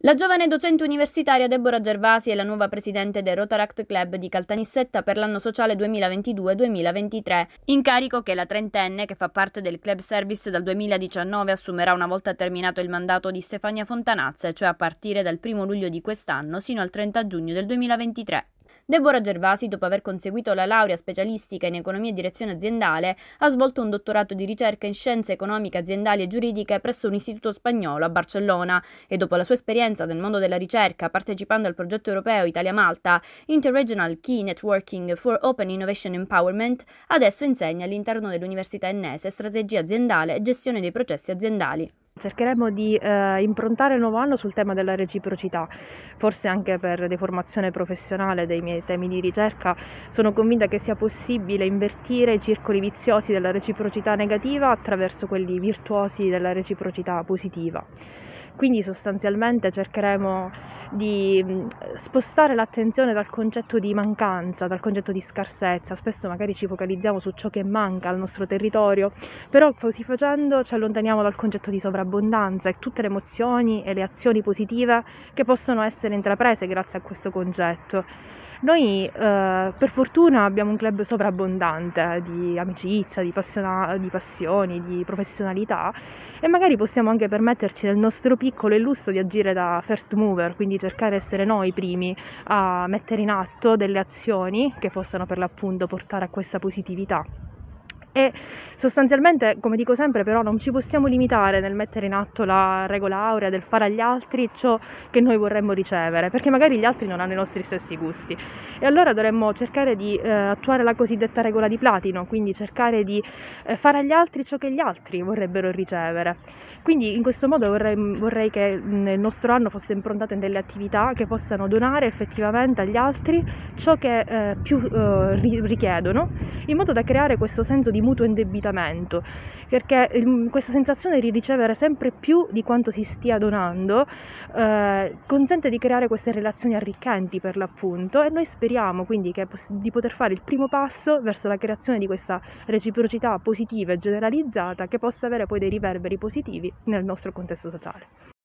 La giovane docente universitaria Deborah Gervasi è la nuova presidente del Rotaract Club di Caltanissetta per l'anno sociale 2022-2023, incarico che la trentenne, che fa parte del club service dal 2019, assumerà una volta terminato il mandato di Stefania Fontanazze, cioè a partire dal 1 luglio di quest'anno sino al 30 giugno del 2023. Deborah Gervasi, dopo aver conseguito la laurea specialistica in economia e direzione aziendale, ha svolto un dottorato di ricerca in scienze economiche, aziendali e giuridiche presso un istituto spagnolo a Barcellona e dopo la sua esperienza nel mondo della ricerca partecipando al progetto europeo Italia-Malta Interregional Key Networking for Open Innovation Empowerment, adesso insegna all'interno dell'Università Ennese strategia aziendale e gestione dei processi aziendali. Cercheremo di eh, improntare il nuovo anno sul tema della reciprocità, forse anche per deformazione professionale dei miei temi di ricerca, sono convinta che sia possibile invertire i circoli viziosi della reciprocità negativa attraverso quelli virtuosi della reciprocità positiva. Quindi sostanzialmente cercheremo di mm, spostare l'attenzione dal concetto di mancanza, dal concetto di scarsezza. Spesso magari ci focalizziamo su ciò che manca al nostro territorio, però così facendo ci allontaniamo dal concetto di sovrabbondanza e tutte le emozioni e le azioni positive che possono essere intraprese grazie a questo concetto. Noi eh, per fortuna abbiamo un club sovrabbondante eh, di amicizia, di, passiona- di passioni, di professionalità e magari possiamo anche permetterci nel nostro piccolo illusto di agire da first mover, quindi cercare di essere noi i primi a mettere in atto delle azioni che possano per l'appunto portare a questa positività e sostanzialmente, come dico sempre, però non ci possiamo limitare nel mettere in atto la regola aurea del fare agli altri ciò che noi vorremmo ricevere, perché magari gli altri non hanno i nostri stessi gusti. E allora dovremmo cercare di eh, attuare la cosiddetta regola di platino, quindi cercare di eh, fare agli altri ciò che gli altri vorrebbero ricevere. Quindi in questo modo vorrei, vorrei che il nostro anno fosse improntato in delle attività che possano donare effettivamente agli altri ciò che eh, più eh, richiedono, in modo da creare questo senso di mutuo indebitamento, perché questa sensazione di ricevere sempre più di quanto si stia donando eh, consente di creare queste relazioni arricchenti per l'appunto e noi speriamo quindi che, di poter fare il primo passo verso la creazione di questa reciprocità positiva e generalizzata che possa avere poi dei riverberi positivi nel nostro contesto sociale.